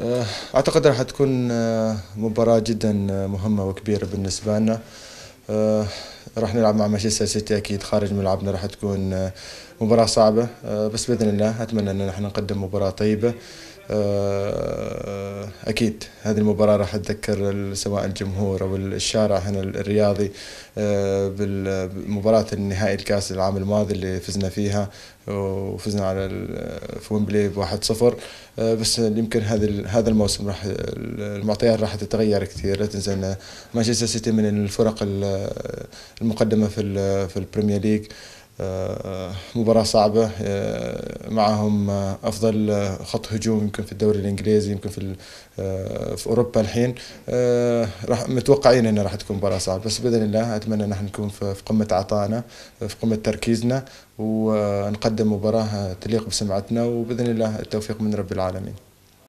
آه، اعتقد راح تكون آه، مباراه جدا آه، مهمه وكبيره بالنسبه لنا راح نلعب مع مانشستر سيتي اكيد خارج ملعبنا راح تكون مباراه صعبه بس باذن الله اتمنى ان نحن نقدم مباراه طيبه اكيد هذه المباراه راح تذكر سواء الجمهور او الشارع هنا الرياضي آه، بالمباراه النهائي الكاس العام الماضي اللي فزنا فيها وفزنا على في ب 1-0 آه، بس يمكن هذا هذا الموسم راح المعطيات راح تتغير كثير لا تنسى ان مانشستر سيتي من الفرق المقدمه في في البريمير ليج آه، آه، مباراة صعبة آه، معهم أفضل خط هجوم يمكن في الدوري الإنجليزي يمكن في في أوروبا الحين راح متوقعين أنها راح تكون مباراة صعبة بس بإذن الله أتمنى احنا نكون في قمة عطائنا في قمة تركيزنا ونقدم مباراة تليق بسمعتنا وبإذن الله التوفيق من رب العالمين